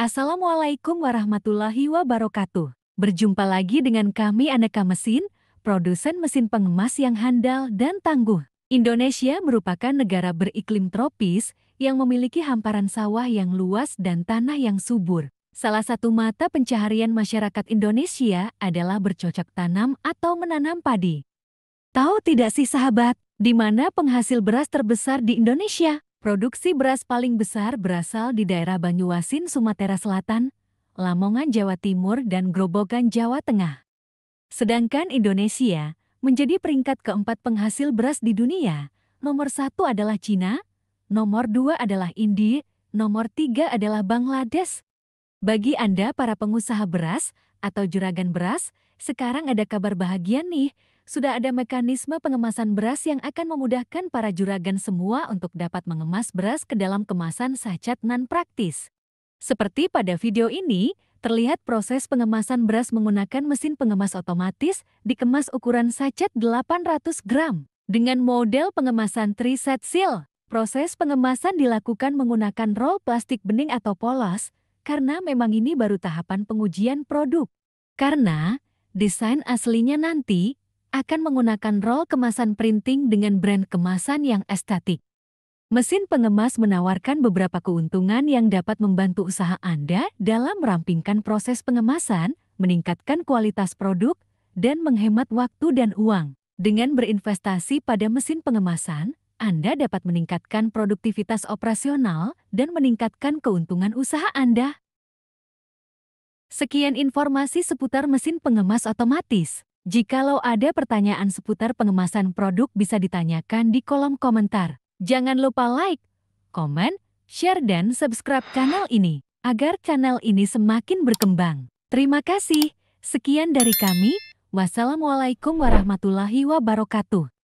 Assalamualaikum warahmatullahi wabarakatuh. Berjumpa lagi dengan kami Aneka Mesin, produsen mesin pengemas yang handal dan tangguh. Indonesia merupakan negara beriklim tropis yang memiliki hamparan sawah yang luas dan tanah yang subur. Salah satu mata pencaharian masyarakat Indonesia adalah bercocok tanam atau menanam padi. Tahu tidak sih sahabat, di mana penghasil beras terbesar di Indonesia? Produksi beras paling besar berasal di daerah Banyuasin, Sumatera Selatan, Lamongan, Jawa Timur, dan Grobogan, Jawa Tengah. Sedangkan Indonesia menjadi peringkat keempat penghasil beras di dunia. Nomor satu adalah Cina, nomor dua adalah India, nomor tiga adalah Bangladesh. Bagi Anda para pengusaha beras atau juragan beras, sekarang ada kabar bahagia nih, sudah ada mekanisme pengemasan beras yang akan memudahkan para juragan semua untuk dapat mengemas beras ke dalam kemasan sachet nan praktis Seperti pada video ini, terlihat proses pengemasan beras menggunakan mesin pengemas otomatis dikemas ukuran sachet 800 gram. Dengan model pengemasan triset seal, proses pengemasan dilakukan menggunakan roll plastik bening atau polos karena memang ini baru tahapan pengujian produk. Karena desain aslinya nanti akan menggunakan roll kemasan printing dengan brand kemasan yang estetik. Mesin pengemas menawarkan beberapa keuntungan yang dapat membantu usaha Anda dalam merampingkan proses pengemasan, meningkatkan kualitas produk, dan menghemat waktu dan uang. Dengan berinvestasi pada mesin pengemasan, anda dapat meningkatkan produktivitas operasional dan meningkatkan keuntungan usaha Anda. Sekian informasi seputar mesin pengemas otomatis. Jikalau ada pertanyaan seputar pengemasan produk bisa ditanyakan di kolom komentar. Jangan lupa like, komen, share dan subscribe channel ini agar channel ini semakin berkembang. Terima kasih. Sekian dari kami. Wassalamualaikum warahmatullahi wabarakatuh.